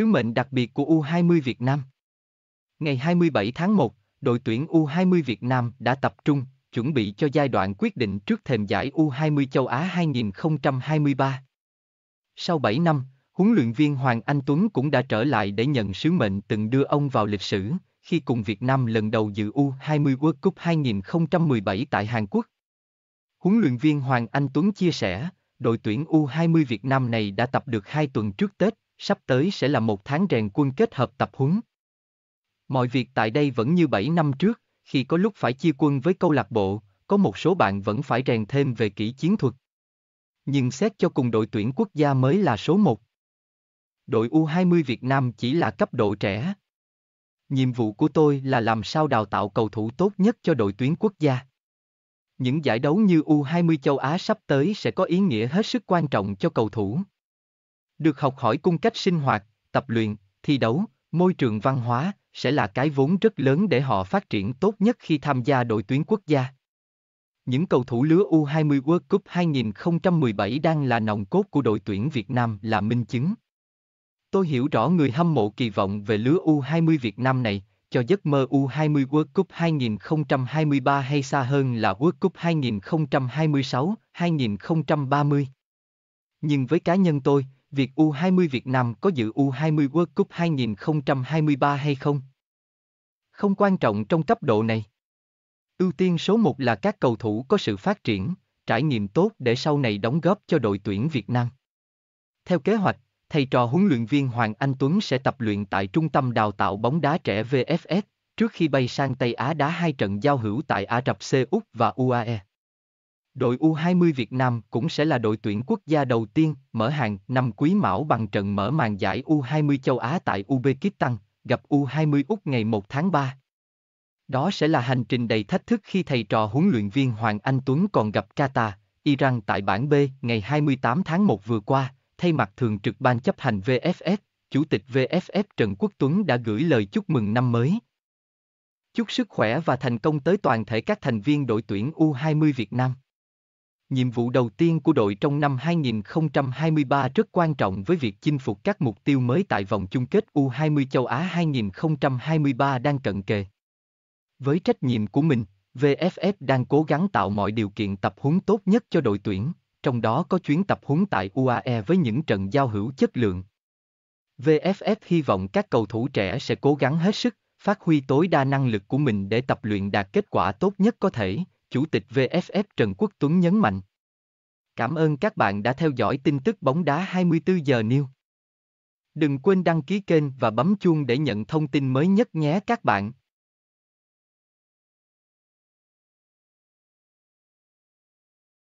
Sứ mệnh đặc biệt của U20 Việt Nam Ngày 27 tháng 1, đội tuyển U20 Việt Nam đã tập trung, chuẩn bị cho giai đoạn quyết định trước thềm giải U20 châu Á 2023. Sau 7 năm, huấn luyện viên Hoàng Anh Tuấn cũng đã trở lại để nhận sứ mệnh từng đưa ông vào lịch sử khi cùng Việt Nam lần đầu dự U20 World Cup 2017 tại Hàn Quốc. Huấn luyện viên Hoàng Anh Tuấn chia sẻ, đội tuyển U20 Việt Nam này đã tập được 2 tuần trước Tết, sắp tới sẽ là một tháng rèn quân kết hợp tập huấn. Mọi việc tại đây vẫn như 7 năm trước, khi có lúc phải chia quân với câu lạc bộ, có một số bạn vẫn phải rèn thêm về kỹ chiến thuật. Nhưng xét cho cùng đội tuyển quốc gia mới là số 1. Đội U20 Việt Nam chỉ là cấp độ trẻ. Nhiệm vụ của tôi là làm sao đào tạo cầu thủ tốt nhất cho đội tuyển quốc gia. Những giải đấu như U20 châu Á sắp tới sẽ có ý nghĩa hết sức quan trọng cho cầu thủ. Được học hỏi cung cách sinh hoạt, tập luyện, thi đấu, môi trường văn hóa sẽ là cái vốn rất lớn để họ phát triển tốt nhất khi tham gia đội tuyến quốc gia. Những cầu thủ lứa U20 World Cup 2017 đang là nòng cốt của đội tuyển Việt Nam là minh chứng. Tôi hiểu rõ người hâm mộ kỳ vọng về lứa U20 Việt Nam này, cho giấc mơ U20 World Cup 2023 hay xa hơn là World Cup 2026, 2030. Nhưng với cá nhân tôi, Việc U20 Việt Nam có dự U20 World Cup 2023 hay không? Không quan trọng trong cấp độ này. Ưu tiên số 1 là các cầu thủ có sự phát triển, trải nghiệm tốt để sau này đóng góp cho đội tuyển Việt Nam. Theo kế hoạch, thầy trò huấn luyện viên Hoàng Anh Tuấn sẽ tập luyện tại Trung tâm Đào tạo bóng đá trẻ VFS trước khi bay sang Tây Á đá hai trận giao hữu tại Ả Rập Xê Úc và UAE. Đội U20 Việt Nam cũng sẽ là đội tuyển quốc gia đầu tiên mở hàng năm quý mão bằng trận mở màn giải U20 châu Á tại Uzbekistan, gặp U20 Úc ngày 1 tháng 3. Đó sẽ là hành trình đầy thách thức khi thầy trò huấn luyện viên Hoàng Anh Tuấn còn gặp Qatar, Iran tại bảng B ngày 28 tháng 1 vừa qua, thay mặt thường trực ban chấp hành VFF, Chủ tịch VFF Trần Quốc Tuấn đã gửi lời chúc mừng năm mới. Chúc sức khỏe và thành công tới toàn thể các thành viên đội tuyển U20 Việt Nam. Nhiệm vụ đầu tiên của đội trong năm 2023 rất quan trọng với việc chinh phục các mục tiêu mới tại vòng chung kết U20 châu Á 2023 đang cận kề. Với trách nhiệm của mình, VFF đang cố gắng tạo mọi điều kiện tập huấn tốt nhất cho đội tuyển, trong đó có chuyến tập huấn tại UAE với những trận giao hữu chất lượng. VFF hy vọng các cầu thủ trẻ sẽ cố gắng hết sức, phát huy tối đa năng lực của mình để tập luyện đạt kết quả tốt nhất có thể, Chủ tịch VFF Trần Quốc Tuấn nhấn mạnh. Cảm ơn các bạn đã theo dõi tin tức bóng đá 24 giờ New. Đừng quên đăng ký kênh và bấm chuông để nhận thông tin mới nhất nhé các bạn.